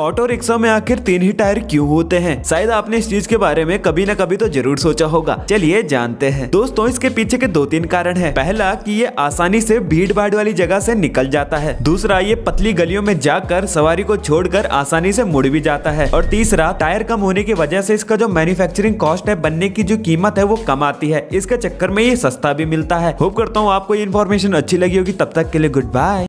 Auto rickshaw में आखिर तीन ही टायर क्यों होते हैं शायद आपने इस चीज के बारे में कभी न कभी तो जरूर सोचा होगा चलिए जानते हैं दोस्तों इसके पीछे के दो तीन कारण हैं। पहला कि ये आसानी से भीड़ भाड़ वाली जगह से निकल जाता है दूसरा ये पतली गलियों में जाकर सवारी को छोड़कर आसानी से मुड़ भी जाता है और तीसरा टायर कम होने की वजह से इसका जो मैन्युफेक्चरिंग कॉस्ट है बनने की जो कीमत है वो कम आती है इसके चक्कर में ये सस्ता भी मिलता है होप करता हूँ आपको ये इन्फॉर्मेशन अच्छी लगी होगी तब तक के लिए गुड बाय